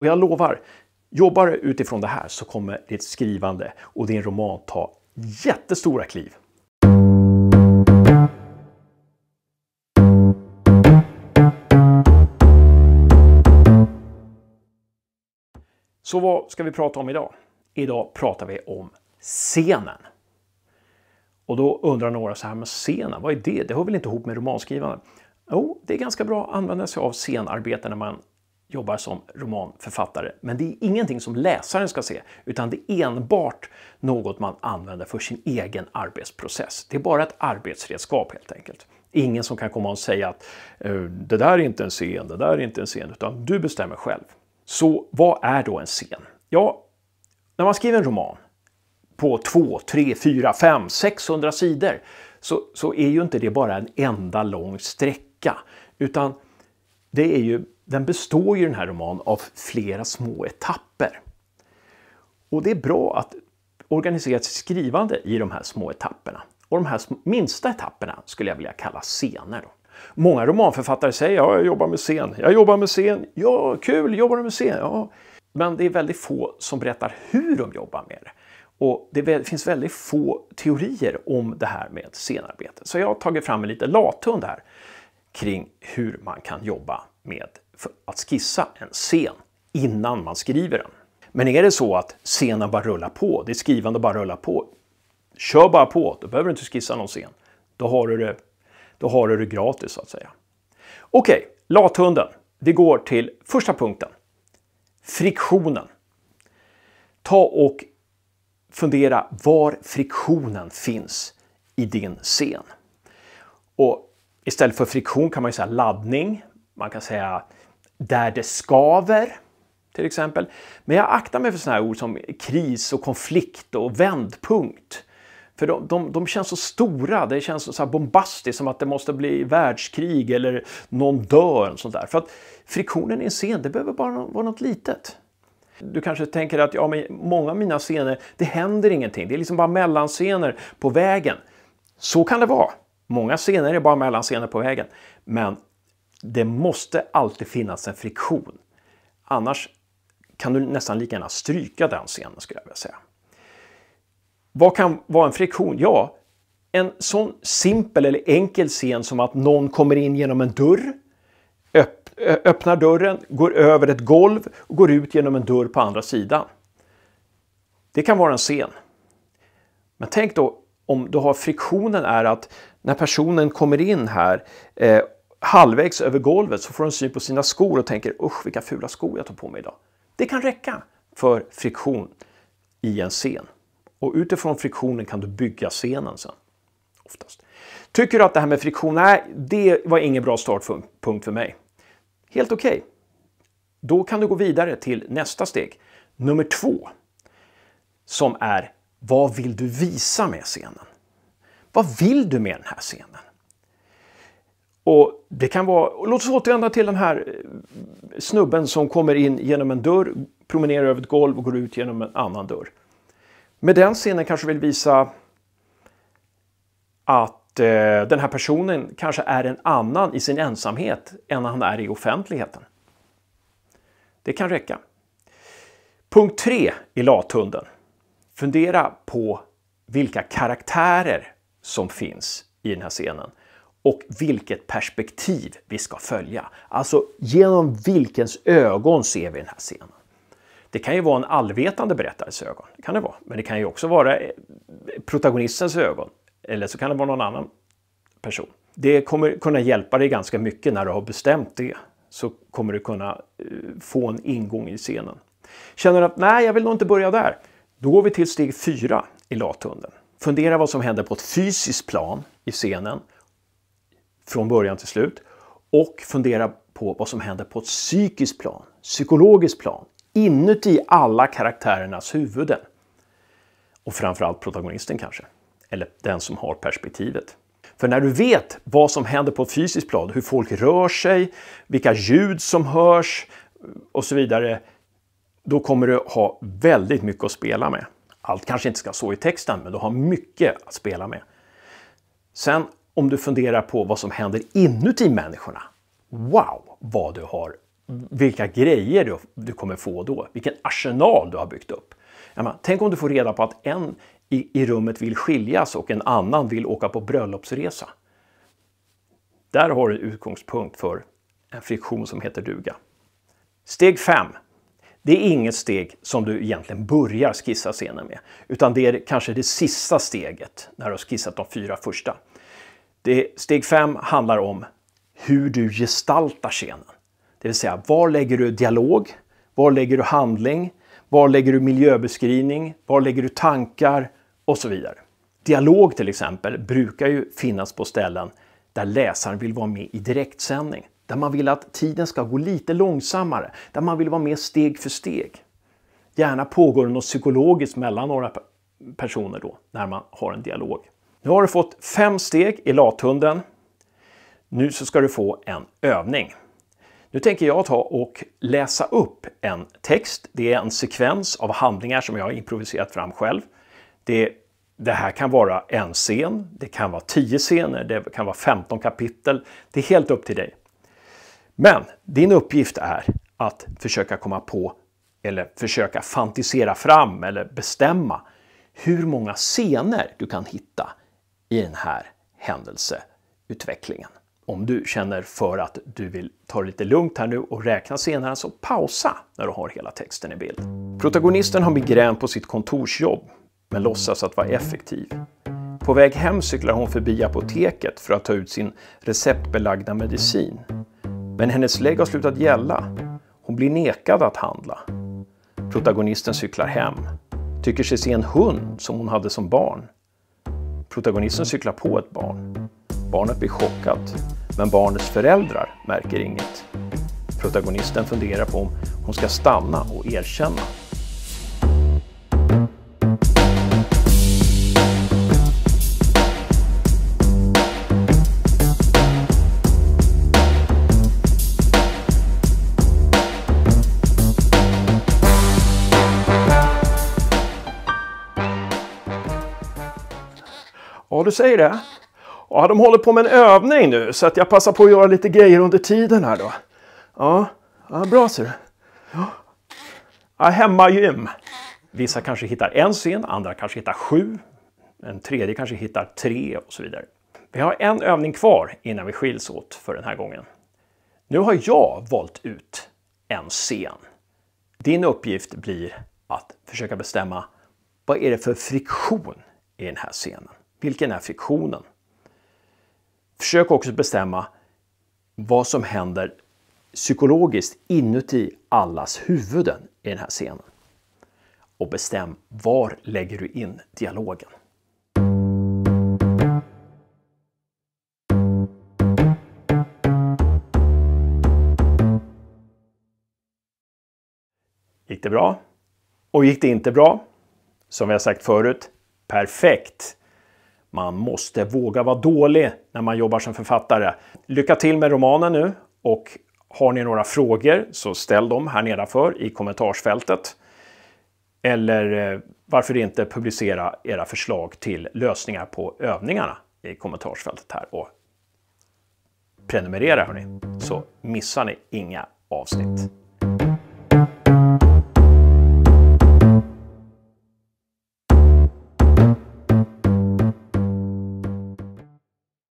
Och jag lovar, jobbar du utifrån det här så kommer ditt skrivande och din roman ta jättestora kliv. Så vad ska vi prata om idag? Idag pratar vi om scenen. Och då undrar några så här, men scenen, vad är det? Det hör väl inte ihop med romanskrivande? Jo, det är ganska bra att använda sig av scenarbete när man jobbar som romanförfattare. Men det är ingenting som läsaren ska se, utan det är enbart något man använder för sin egen arbetsprocess. Det är bara ett arbetsredskap helt enkelt. Ingen som kan komma och säga att eh, det där är inte en scen, det där är inte en scen, utan du bestämmer själv. Så vad är då en scen? Ja, när man skriver en roman på 2, 3, 4, 5, 600 sidor så, så är ju inte det bara en enda lång sträcka, utan det är ju den består ju den här romanen av flera små etapper. Och det är bra att organisera sitt skrivande i de här små etapperna. Och de här minsta etapperna skulle jag vilja kalla scener. Då. Många romanförfattare säger ja, jag jobbar med scen, jag jobbar med scen, ja, kul, jobbar du med scen? Ja. Men det är väldigt få som berättar hur de jobbar med det. Och det finns väldigt få teorier om det här med scenarbete. Så jag har tagit fram en liten lathund här kring hur man kan jobba med för att skissa en scen innan man skriver den. Men är det så att scenen bara rullar på, det är skrivande bara rullar på, kör bara på, då behöver du inte skissa någon scen. Då har du det, då har du det gratis så att säga. Okej, okay, lathunden. Vi går till första punkten. Friktionen. Ta och fundera var friktionen finns i din scen. Och istället för friktion kan man ju säga laddning, man kan säga där det skaver till exempel. Men jag aktar mig för sådana här ord som kris och konflikt och vändpunkt. För de, de, de känns så stora, det känns så bombastiskt som att det måste bli världskrig eller någon dör. Och sånt där. För att friktionen i en scen, det behöver bara vara något litet. Du kanske tänker att ja, men många av mina scener, det händer ingenting. Det är liksom bara mellanscener på vägen. Så kan det vara. Många scener är bara mellanscener på vägen. Men det måste alltid finnas en friktion. Annars kan du nästan lika gärna stryka den scenen skulle jag vilja säga. Vad kan vara en friktion? Ja, en sån simpel eller enkel scen som att någon kommer in genom en dörr, öppnar dörren, går över ett golv och går ut genom en dörr på andra sidan. Det kan vara en scen. Men tänk då om du har friktionen är att när personen kommer in här eh, halvvägs över golvet så får de syn på sina skor och tänker usch vilka fula skor jag tar på mig idag. Det kan räcka för friktion i en scen. Och utifrån friktionen kan du bygga scenen sen. Oftast. Tycker du att det här med friktion, nej, det var ingen bra startpunkt för mig. Helt okej. Okay. Då kan du gå vidare till nästa steg, nummer två. Som är, vad vill du visa med scenen? Vad vill du med den här scenen? Och det kan vara, låt oss återvända till den här eh, snubben som kommer in genom en dörr, promenerar över ett golv och går ut genom en annan dörr. Med den scenen kanske vill visa att eh, den här personen kanske är en annan i sin ensamhet än han är i offentligheten. Det kan räcka. Punkt tre i lathunden. Fundera på vilka karaktärer som finns i den här scenen och vilket perspektiv vi ska följa. Alltså genom vilkens ögon ser vi den här scenen. Det kan ju vara en allvetande berättares ögon, kan det vara. Men det kan ju också vara eh, protagonistens ögon. Eller så kan det vara någon annan person. Det kommer kunna hjälpa dig ganska mycket när du har bestämt det. Så kommer du kunna eh, få en ingång i scenen. Känner du att nej, jag vill nog inte börja där. Då går vi till steg fyra i lathunden. Fundera vad som händer på ett fysiskt plan i scenen från början till slut och fundera på vad som händer på ett psykiskt plan, psykologiskt plan, inuti alla karaktärernas huvuden. Och framförallt protagonisten kanske, eller den som har perspektivet. För när du vet vad som händer på ett fysiskt plan, hur folk rör sig, vilka ljud som hörs och så vidare, då kommer du ha väldigt mycket att spela med. Allt kanske inte ska stå i texten, men du har mycket att spela med. Sen om du funderar på vad som händer inuti människorna. Wow, vad du har, vilka grejer du, du kommer få då, vilken arsenal du har byggt upp. Menar, tänk om du får reda på att en i, i rummet vill skiljas och en annan vill åka på bröllopsresa. Där har du en utgångspunkt för en friktion som heter duga. Steg 5. Det är inget steg som du egentligen börjar skissa scenen med, utan det är kanske det sista steget när du har skissat de fyra första. Det, steg 5 handlar om hur du gestaltar scenen. Det vill säga, var lägger du dialog? Var lägger du handling? Var lägger du miljöbeskrivning? Var lägger du tankar? Och så vidare. Dialog till exempel brukar ju finnas på ställen där läsaren vill vara med i direktsändning. Där man vill att tiden ska gå lite långsammare. Där man vill vara med steg för steg. Gärna pågår det något psykologiskt mellan några personer då, när man har en dialog. Nu har du fått fem steg i lathunden. Nu så ska du få en övning. Nu tänker jag ta och läsa upp en text. Det är en sekvens av handlingar som jag har improviserat fram själv. Det, det här kan vara en scen, det kan vara tio scener, det kan vara 15 kapitel. Det är helt upp till dig. Men din uppgift är att försöka komma på eller försöka fantisera fram eller bestämma hur många scener du kan hitta i den här händelseutvecklingen. Om du känner för att du vill ta det lite lugnt här nu och räkna senare, så pausa när du har hela texten i bild. Protagonisten har migrän på sitt kontorsjobb, men låtsas att vara effektiv. På väg hem cyklar hon förbi apoteket för att ta ut sin receptbelagda medicin. Men hennes lägg har slutat gälla. Hon blir nekad att handla. Protagonisten cyklar hem, tycker sig se en hund som hon hade som barn. Protagonisten cyklar på ett barn. Barnet blir chockat, men barnets föräldrar märker inget. Protagonisten funderar på om hon ska stanna och erkänna Ja, du säger det. Ja, de håller på med en övning nu så att jag passar på att göra lite grejer under tiden här då. Ja, ja bra ser du. Ja. ja, hemmagym. Vissa kanske hittar en scen, andra kanske hittar sju. En tredje kanske hittar tre och så vidare. Vi har en övning kvar innan vi skiljs åt för den här gången. Nu har jag valt ut en scen. Din uppgift blir att försöka bestämma vad är det för friktion i den här scenen. Vilken är fiktionen? Försök också bestämma vad som händer psykologiskt inuti allas huvuden i den här scenen. Och bestäm var lägger du in dialogen? Gick det bra? Och gick det inte bra? Som vi har sagt förut, perfekt! Man måste våga vara dålig när man jobbar som författare. Lycka till med romanen nu och har ni några frågor så ställ dem här nedanför i kommentarsfältet. Eller eh, varför inte publicera era förslag till lösningar på övningarna i kommentarsfältet här. Och prenumerera hörni, så missar ni inga avsnitt.